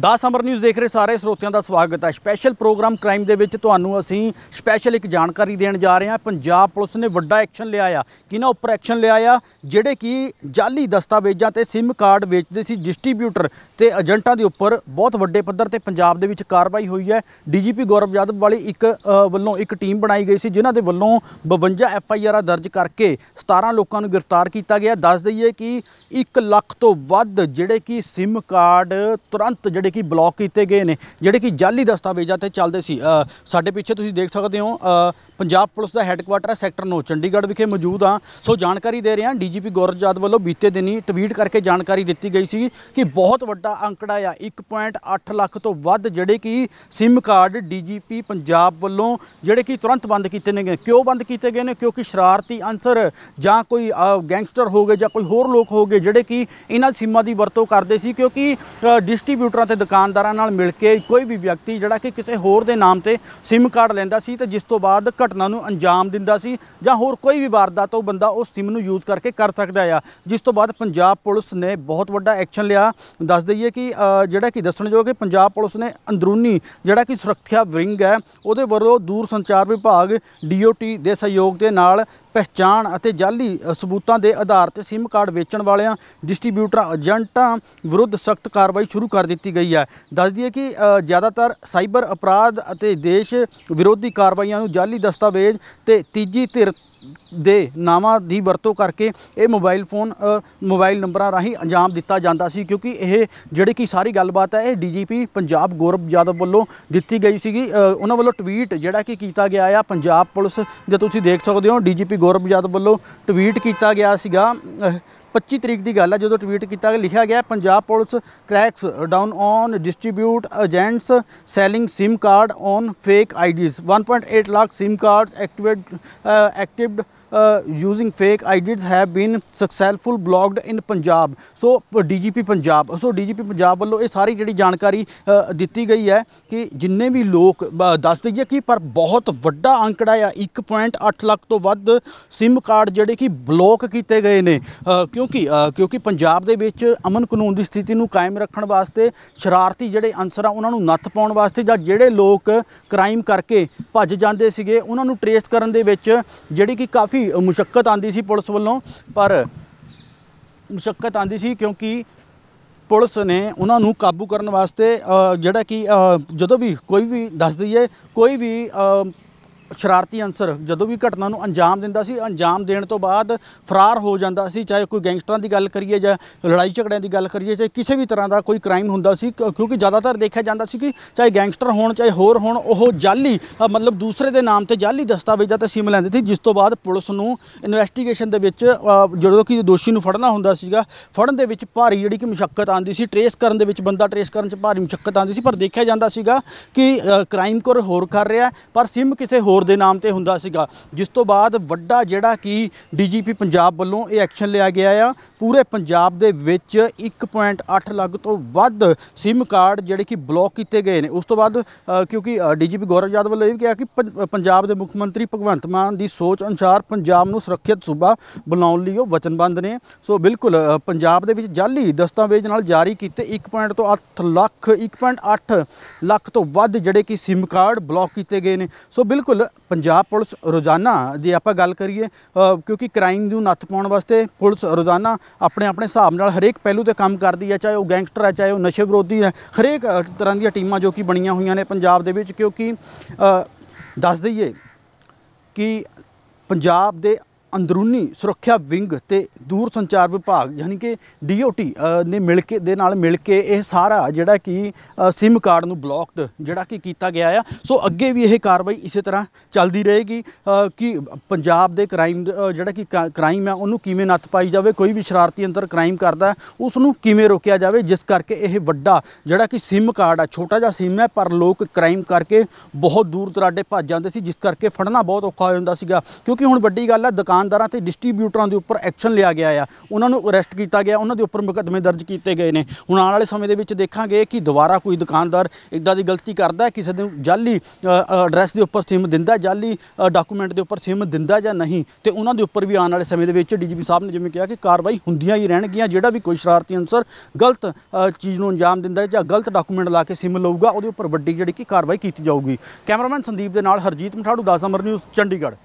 ਦਾ summer news ਦੇਖ ਰਹੇ ਸਾਰੇ ਸਰੋਤਿਆਂ ਦਾ ਸਵਾਗਤ ਹੈ ਸਪੈਸ਼ਲ ਪ੍ਰੋਗਰਾਮ ਕ੍ਰਾਈਮ ਦੇ ਵਿੱਚ ਤੁਹਾਨੂੰ ਅਸੀਂ ਸਪੈਸ਼ਲ ਇੱਕ ਜਾਣਕਾਰੀ ਦੇਣ ਜਾ ਰਹੇ ਹਾਂ ਪੰਜਾਬ ਪੁਲਿਸ ਨੇ ਵੱਡਾ ਐਕਸ਼ਨ ਲਿਆ ਆ ਕਿਨਾਂ ਉੱਪਰ ਐਕਸ਼ਨ ਲਿਆ ਆ ਜਿਹੜੇ ਕਿ ਜਾਲੀ ਦਸਤਾਵੇਜ਼ਾਂ ਤੇ SIM ਕਾਰਡ ਵੇਚਦੇ ਸੀ ਡਿਸਟ੍ਰੀਬਿਊਟਰ ਤੇ ਏਜੰਟਾਂ ਦੇ ਉੱਪਰ ਬਹੁਤ ਵੱਡੇ ਪੱਧਰ ਤੇ ਪੰਜਾਬ ਦੇ ਵਿੱਚ ਕਾਰਵਾਈ ਹੋਈ ਹੈ ਡੀਜੀਪੀ ਗੌਰਵ ਯਾਦਵ ਵਾਲੀ ਇੱਕ ਵੱਲੋਂ ਇੱਕ ਟੀਮ ਬਣਾਈ ਗਈ ਸੀ ਜਿਨ੍ਹਾਂ ਦੇ ਵੱਲੋਂ 52 ਐਫ ਆਈ ਆਰਾਂ ਦਰਜ ਕਰਕੇ 17 ਲੋਕਾਂ ਨੂੰ ਗ੍ਰਿਫਤਾਰ ਕੀਤਾ ਗਿਆ ਦੱਸ ਦਈਏ ਕਿ 1 ਲੱਖ ਤੋਂ ਵੱਧ ਜਿਹੜੇ ਕਿ SIM ਕਾਰਡ ਤੁਰੰਤ ਜਿਹੜੇ ਜਿਹੜੇ ਕਿ ਬਲੌਕ ਕੀਤੇ ਗਏ ਨੇ ਜਿਹੜੇ ਕਿ ਜਾਲੀ ਦਸਤਾਵੇਜ਼ਾਂ ਤੇ ਚੱਲਦੇ ਸੀ ਸਾਡੇ ਪਿੱਛੇ ਤੁਸੀਂ ਦੇਖ ਸਕਦੇ ਹੋ ਪੰਜਾਬ ਪੁਲਿਸ ਦਾ ਹੈੱਡਕੁਆਟਰ ਸੈਕਟਰ 9 ਚੰਡੀਗੜ੍ਹ ਵਿਖੇ ਮੌਜੂਦ ਆ ਸੋ ਜਾਣਕਾਰੀ ਦੇ ਰਹੇ ਡੀਜੀਪੀ ਗੌਰਵਜਾਦ ਵੱਲੋਂ ਬੀਤੇ ਦਿਨੀ ਟਵੀਟ ਕਰਕੇ ਜਾਣਕਾਰੀ ਦਿੱਤੀ ਗਈ ਸੀ ਕਿ ਬਹੁਤ ਵੱਡਾ ਅੰਕੜਾ ਆ 1.8 ਲੱਖ ਤੋਂ ਵੱਧ ਜਿਹੜੇ ਕਿ ਸਿਮ ਕਾਰਡ ਡੀਜੀਪੀ ਪੰਜਾਬ ਵੱਲੋਂ ਜਿਹੜੇ ਕਿ ਤੁਰੰਤ ਬੰਦ ਕੀਤੇ ਨੇ ਕਿਉਂ ਬੰਦ ਕੀਤੇ ਗਏ ਨੇ ਕਿਉਂਕਿ ਸ਼ਰਾਰਤੀ ਅੰਸਰ ਜਾਂ ਕੋਈ ਗੈਂਗਸਟਰ ਹੋਗੇ ਜਾਂ ਕੋਈ ਹੋਰ ਲੋਕ ਹੋਗੇ ਜਿਹੜੇ ਕਿ ਇਹਨਾਂ ਸਿਮਾਂ ਦੀ ਵਰਤੋਂ ਕਰਦੇ ਸੀ ਕਿਉਂਕਿ ਡਿਸਟ੍ਰੀਬਿਊਟਰਾਂ ਤੇ ਦੁਕਾਨਦਾਰਾਂ ਨਾਲ ਮਿਲ ਕੇ ਕੋਈ ਵੀ ਵਿਅਕਤੀ ਜਿਹੜਾ ਕਿ ਕਿਸੇ ਹੋਰ ਦੇ ਨਾਮ ਤੇ SIM ਕਾਰਡ ਲੈਂਦਾ ਸੀ ਤੇ ਜਿਸ ਤੋਂ ਬਾਅਦ ਘਟਨਾ ਨੂੰ ਅੰਜਾਮ ਦਿੰਦਾ ਸੀ ਜਾਂ ਹੋਰ ਕੋਈ ਵੀ ਵਾਰਦਾਤ ਉਹ ਬੰਦਾ ਉਸ SIM ਨੂੰ ਯੂਜ਼ ਕਰਕੇ ਕਰ ਸਕਦਾ ਆ ਜਿਸ ਤੋਂ ਬਾਅਦ ਪੰਜਾਬ ਪੁਲਿਸ ਨੇ ਬਹੁਤ ਵੱਡਾ ਐਕਸ਼ਨ ਲਿਆ ਦੱਸ ਦਈਏ ਕਿ ਜਿਹੜਾ ਕਿ ਦੱਸਣਯੋਗ ਹੈ ਪੰਜਾਬ ਪੁਲਿਸ ਨੇ ਅੰਦਰੂਨੀ ਜਿਹੜਾ ਕਿ ਸੁਰੱਖਿਆ ਵਿੰਗ ਹੈ ਉਹਦੇ ਵੱਲੋਂ ਦੂਰ ਸੰਚਾਰ ਵਿਭਾਗ ਡੀਓਟੀ ਦੇ ਸਹਿਯੋਗ ਦੇ ਨਾਲ ਪਹਿਚਾਣ ਅਤੇ ਜਾਲੀ ਸਬੂਤਾਂ ਦੇ ਆਧਾਰ ਤੇ SIM ਕਾਰਡ ਵੇਚਣ ਵਾਲਿਆਂ ਡਿਸਟ੍ਰੀਬਿਊਟਰਾਂ ਏਜੰਟਾਂ ਵਿਰੁੱਧ ਸਖਤ ਕਾਰਵਾਈ ਸ਼ੁਰੂ ਕਰ ਦਿੱਤੀ ਗਈ ਹੈ ਦੱਸ ਦਈਏ ਕਿ ਜ਼ਿਆਦਾਤਰ ਸਾਈਬਰ ਅਪਰਾਧ ਅਤੇ ਦੇਸ਼ ਵਿਰੋਧੀ ਕਾਰਵਾਈਆਂ ਨੂੰ ਜਾਲੀ ਦਸਤਾਵੇਜ਼ ਤੇ ਤੀਜੀ ਧਿਰ ਦੇ ਨਾਮਾਂ ਦੀ ਵਰਤੋਂ ਕਰਕੇ ਇਹ ਮੋਬਾਈਲ ਫੋਨ ਮੋਬਾਈਲ ਨੰਬਰਾਂ ਰਾਹੀਂ ਅੰਜਾਮ ਦਿੱਤਾ ਜਾਂਦਾ ਸੀ ਕਿਉਂਕਿ ਇਹ ਜਿਹੜੀ ਕਿ ਸਾਰੀ ਗੱਲਬਾਤ ਹੈ ਇਹ ਡੀਜੀਪੀ ਪੰਜਾਬ ਗੌਰਵ ਯਾਦਵ ਵੱਲੋਂ ਦਿੱਤੀ ਗਈ ਸੀਗੀ ਉਹਨਾਂ ਵੱਲੋਂ ਟਵੀਟ ਜਿਹੜਾ ਕਿ ਕੀਤਾ ਗਿਆ ਆ ਪੰਜਾਬ ਪੁਲਿਸ ਜੇ ਤੁਸੀਂ ਦੇਖ ਸਕਦੇ ਹੋ ਡੀਜੀਪੀ ਗੌਰਵ ਯਾਦਵ ਵੱਲੋਂ ਟਵੀਟ ਕੀਤਾ ਗਿਆ ਸੀਗਾ 25 ਤਰੀਕ ਦੀ ਗੱਲ ਹੈ ਜਦੋਂ ਟਵੀਟ ਕੀਤਾ ਲਿਖਿਆ ਗਿਆ Punjab police cracks down on distribute agents selling SIM card on fake IDs 1.8 lakh SIM cards activate activated using fake IDs have been successful blocked in Punjab so DGP Punjab so DGP Punjab ਵੱਲੋਂ ਇਹ ਸਾਰੀ ਜਿਹੜੀ ਜਾਣਕਾਰੀ uh, ਦਿੱਤੀ ਗਈ ਹੈ ਕਿ ਜਿੰਨੇ ਵੀ ਲੋਕ uh, ਦੱਸ ਦਈਏ ਕਿ ਪਰ ਬਹੁਤ ਵੱਡਾ ਅੰਕੜਾ ਆ 1.8 ਲੱਖ ਤੋਂ ਵੱਧ SIM ਕਾਰਡ ਜਿਹੜੇ ਕਿ ਬਲੌਕ ਕੀਤੇ ਗਏ ਨੇ ਕਿਉਂਕਿ ਕਿਉਂਕਿ ਪੰਜਾਬ ਦੇ ਵਿੱਚ ਅਮਨ ਕਾਨੂੰਨ ਦੀ ਸਥਿਤੀ ਨੂੰ ਕਾਇਮ ਰੱਖਣ ਵਾਸਤੇ ਸ਼ਰਾਰਤੀ ਜਿਹੜੇ ਅਨਸਰ ਆ ਉਹਨਾਂ ਨੂੰ ਨੱਥ ਪਾਉਣ ਵਾਸਤੇ ਜਾਂ ਜਿਹੜੇ ਲੋਕ ਕ੍ਰਾਈਮ ਕਰਕੇ ਭੱਜ ਜਾਂਦੇ ਸੀਗੇ ਉਹਨਾਂ ਨੂੰ ਟ੍ਰੇਸ ਕਰਨ ਦੇ ਵਿੱਚ ਜਿਹੜੀ ਕਿ ਕਾਫੀ ਕਾਫੀ ਮੁਸ਼ਕਲ ਆਂਦੀ ਸੀ ਪੁਲਿਸ ਵੱਲੋਂ ਪਰ ਮੁਸ਼ਕਲ ਆਂਦੀ ਸੀ ਕਿਉਂਕਿ ਪੁਲਿਸ ਨੇ ਉਹਨਾਂ ਨੂੰ ਕਾਬੂ ਕਰਨ ਵਾਸਤੇ ਜਿਹੜਾ ਕਿ ਜਦੋਂ ਵੀ ਕੋਈ ਵੀ ਦੱਸਦੀ ਦਈਏ ਕੋਈ ਵੀ ਸ਼ਰਾਰਤੀ ਅੰਸਰ ਜਦੋਂ ਵੀ ਘਟਨਾ ਨੂੰ ਅੰਜਾਮ ਦਿੰਦਾ ਸੀ ਅੰਜਾਮ ਦੇਣ ਤੋਂ ਬਾਅਦ ਫਰਾਰ ਹੋ ਜਾਂਦਾ ਸੀ ਚਾਹੇ ਕੋਈ ਗੈਂਗਸਟਰਾਂ ਦੀ ਗੱਲ ਕਰੀਏ ਜਾਂ ਲੜਾਈ ਝਗੜਿਆਂ ਦੀ ਗੱਲ ਕਰੀਏ ਚਾਹੇ ਕਿਸੇ ਵੀ ਤਰ੍ਹਾਂ ਦਾ ਕੋਈ ਕ੍ਰਾਈਮ ਹੁੰਦਾ ਸੀ ਕਿਉਂਕਿ ਜ਼ਿਆਦਾਤਰ ਦੇਖਿਆ ਜਾਂਦਾ ਸੀ ਕਿ ਚਾਹੇ ਗੈਂਗਸਟਰ ਹੋਣ ਚਾਹੇ ਹੋਰ ਹੋਣ ਉਹ ਜਾਲੀ ਮਤਲਬ ਦੂਸਰੇ ਦੇ ਨਾਮ ਤੇ ਜਾਲੀ ਦਸਤਾਵੇਜ਼ਾਂ ਤੇ ਸੀਮ ਲੈਂਦੇ ਸੀ ਜਿਸ ਤੋਂ ਬਾਅਦ ਪੁਲਿਸ ਨੂੰ ਇਨਵੈਸਟੀਗੇਸ਼ਨ ਦੇ ਵਿੱਚ ਜਦੋਂ ਕਿ ਦੋਸ਼ੀ ਨੂੰ ਫੜਨਾ ਹੁੰਦਾ ਸੀਗਾ ਫੜਨ ਦੇ ਵਿੱਚ ਭਾਰੀ ਜਿਹੜੀ ਕਿ ਮੁਸ਼ਕਲ ਆਉਂਦੀ ਸੀ ਟ੍ਰੇਸ ਕਰਨ ਦੇ ਵਿੱਚ ਬੰਦਾ ਟ੍ਰੇਸ ਕਰਨ 'ਚ ਭਾਰੀ ਮੁਸ਼ਕਲ ਆਉਂਦੀ ਸੀ ਪਰ ਦੇਖਿਆ ਜਾਂਦਾ ਸੀਗਾ ਕਿ ਕ੍ਰਾਈਮ ਕੋਰ ਹੋਰ ਕਰ ਰਿਹਾ ਪਰ ਸਿਮ ਕਿਸੇ ਹੋਰ ਚੋਰ ਦੇ ਨਾਮ ਤੇ ਹੁੰਦਾ ਸੀਗਾ ਜਿਸ ਤੋਂ ਬਾਅਦ ਵੱਡਾ ਜਿਹੜਾ ਕਿ ਡੀਜੀਪੀ ਪੰਜਾਬ ਵੱਲੋਂ ਇਹ ਐਕਸ਼ਨ ਲਿਆ ਗਿਆ ਆ ਪੂਰੇ ਪੰਜਾਬ ਦੇ ਵਿੱਚ 1.8 ਲੱਖ ਤੋਂ ਵੱਧ ਸਿਮ ਕਾਰਡ ਜਿਹੜੇ ਕਿ ਬਲੌਕ ਕੀਤੇ ਗਏ ਨੇ ਉਸ ਤੋਂ ਬਾਅਦ ਕਿਉਂਕਿ ਡੀਜੀਪੀ ਗੌਰਵ ਜਾਦਵ ਵੱਲੋਂ ਇਹ ਵੀ ਕਿਹਾ ਕਿ ਪੰਜਾਬ ਦੇ ਮੁੱਖ ਮੰਤਰੀ ਭਗਵੰਤ ਮਾਨ ਦੀ ਸੋਚ ਅਨੁਸਾਰ ਪੰਜਾਬ ਨੂੰ ਸੁਰੱਖਿਅਤ ਸੂਬਾ ਬਣਾਉਣ ਲਈ ਉਹ ਵਚਨਬੰਦ ਨੇ ਸੋ ਬਿਲਕੁਲ ਪੰਜਾਬ ਦੇ ਵਿੱਚ ਜਾਲੀ ਦਸਤਾਵੇਜ਼ ਨਾਲ ਜਾਰੀ ਕੀਤੇ 1. ਤੋਂ 8 ਲੱਖ 1.8 ਲੱਖ ਤੋਂ ਵੱਧ ਜਿਹੜੇ ਕਿ ਸਿਮ ਕਾਰਡ ਬਲੌਕ ਕੀਤੇ ਗਏ ਨੇ ਸੋ ਬਿਲਕੁਲ ਪੰਜਾਬ ਪੁਲਿਸ ਰੋਜ਼ਾਨਾ ਜੇ ਆਪਾਂ ਗੱਲ ਕਰੀਏ ਕਿਉਂਕਿ ਕ੍ਰਾਈਮ ਨੂੰ ਨੱਥ ਪਾਉਣ ਵਾਸਤੇ ਪੁਲਿਸ ਰੋਜ਼ਾਨਾ ਆਪਣੇ ਆਪਣੇ ਹਿਸਾਬ ਨਾਲ ਹਰੇਕ ਪਹਿਲੂ ਤੇ ਕੰਮ ਕਰਦੀ ਹੈ ਚਾਹੇ ਉਹ ਗੈਂਗਸਟਰ ਹੈ ਚਾਹੇ ਉਹ ਨਸ਼ੇ ਵਿਰੋਧੀ ਹੈ ਹਰੇਕ ਤਰ੍ਹਾਂ ਦੀਆਂ ਟੀਮਾਂ ਜੋ ਕਿ ਬਣੀਆਂ ਹੋਈਆਂ ਨੇ ਪੰਜਾਬ ਦੇ ਵਿੱਚ ਕਿਉਂਕਿ ਦੱਸ ਦਈਏ ਕਿ ਪੰਜਾਬ ਦੇ ਅੰਦਰੂਨੀ ਸੁਰੱਖਿਆ ਵਿੰਗ ਤੇ ਦੂਰ ਸੰਚਾਰ ਵਿਭਾਗ ਯਾਨੀ ਕਿ ਡੀਓਟੀ ਨੇ ਮਿਲ ਕੇ ਦੇ ਨਾਲ ਮਿਲ ਕੇ ਇਹ ਸਾਰਾ ਜਿਹੜਾ ਕਿ ਸਿਮ ਕਾਰਡ ਨੂੰ ਬਲੌਕਡ ਜਿਹੜਾ ਕਿ ਕੀਤਾ ਗਿਆ ਆ ਸੋ ਅੱਗੇ ਵੀ ਇਹ ਕਾਰਵਾਈ ਇਸੇ ਤਰ੍ਹਾਂ ਚੱਲਦੀ ਰਹੇਗੀ ਕਿ ਪੰਜਾਬ ਦੇ ਕ੍ਰਾਈਮ ਜਿਹੜਾ ਕਿ ਕ੍ਰਾਈਮ ਆ ਉਹਨੂੰ ਕਿਵੇਂ ਨੱਥ ਪਾਈ ਜਾਵੇ ਕੋਈ ਵੀ ਸ਼ਰਾਰਤੀ ਅੰਦਰ ਕ੍ਰਾਈਮ ਕਰਦਾ ਉਸ ਨੂੰ ਕਿਵੇਂ ਰੋਕਿਆ ਜਾਵੇ ਜਿਸ ਕਰਕੇ ਇਹ ਵੱਡਾ ਜਿਹੜਾ ਕਿ ਸਿਮ ਕਾਰਡ ਆ ਛੋਟਾ ਜਿਹਾ ਸਿਮ ਹੈ ਪਰ ਲੋਕ ਕ੍ਰਾਈਮ ਕਰਕੇ ਬਹੁਤ ਦੂਰ ਦਰਾਡੇ ਭੱਜ ਜਾਂਦੇ ਸੀ ਜਿਸ ਕਰਕੇ ਫੜਨਾ ਬਹੁਤ ਔਖਾ ਹੋ ਜਾਂਦਾ ਸੀਗਾ ਕਿਉਂਕਿ ਹੁਣ ਵੱਡੀ ਗੱਲ ਹੈ ਦੁਕਾਨ ਦੁਕਾਨਦਾਰਾਂ ਤੇ ਡਿਸਟ੍ਰੀਬਿਊਟਰਾਂ ਦੇ ਉੱਪਰ ਐਕਸ਼ਨ ਲਿਆ ਗਿਆ ਆ ਉਹਨਾਂ ਨੂੰ ਅਰੈਸਟ ਕੀਤਾ ਗਿਆ ਉਹਨਾਂ ਦੇ ਉੱਪਰ ਮੁਕੱਦਮੇ ਦਰਜ ਕੀਤੇ ਗਏ ਨੇ ਹੁਣ ਆਉਣ ਵਾਲੇ ਸਮੇਂ ਦੇ ਵਿੱਚ ਦੇਖਾਂਗੇ ਕਿ ਦੁਬਾਰਾ ਕੋਈ ਦੁਕਾਨਦਾਰ ਇਦਾਂ ਦੀ ਗਲਤੀ ਕਰਦਾ ਕਿਸੇ ਨੂੰ ਜਾਲੀ ਐਡਰੈਸ ਦੇ ਉੱਪਰ ਸਿਮ ਦਿੰਦਾ ਜਾਲੀ ਡਾਕੂਮੈਂਟ ਦੇ ਉੱਪਰ ਸਿਮ ਦਿੰਦਾ ਜਾਂ ਨਹੀਂ ਤੇ ਉਹਨਾਂ ਦੇ ਉੱਪਰ ਵੀ ਆਉਣ ਵਾਲੇ ਸਮੇਂ ਦੇ ਵਿੱਚ ਡੀਜੀਪੀ ਸਾਹਿਬ ਨੇ ਜਿਵੇਂ ਕਿਹਾ ਕਿ ਕਾਰਵਾਈ ਹੁੰਦੀਆਂ ਹੀ ਰਹਿਣਗੀਆਂ ਜਿਹੜਾ ਵੀ ਕੋਈ ਸ਼ਰਾਰਤੀ ਅਨਸਰ ਗਲਤ ਚੀਜ਼ ਨੂੰ ਅੰਜਾਮ ਦਿੰਦਾ ਹੈ ਜਾਂ ਗਲਤ ਡਾਕੂਮੈਂਟ ਲਾ ਕੇ ਸਿਮ ਲਊਗਾ ਉਹਦੇ ਉੱਪਰ ਵੱਡੀ ਜਿਹੜੀ ਕਿ ਕਾਰਵਾਈ ਕੀਤੀ ਜਾਊਗੀ ਕੈਮਰਾਮੈਨ ਸੰਦੀਪ ਦੇ ਨਾਲ ਹਰਜੀਤ ਮਠਾੜੂ ਦਾਸ ਅਮਰ ਨਿਊਜ਼ ਚੰਡੀਗੜ੍ਹ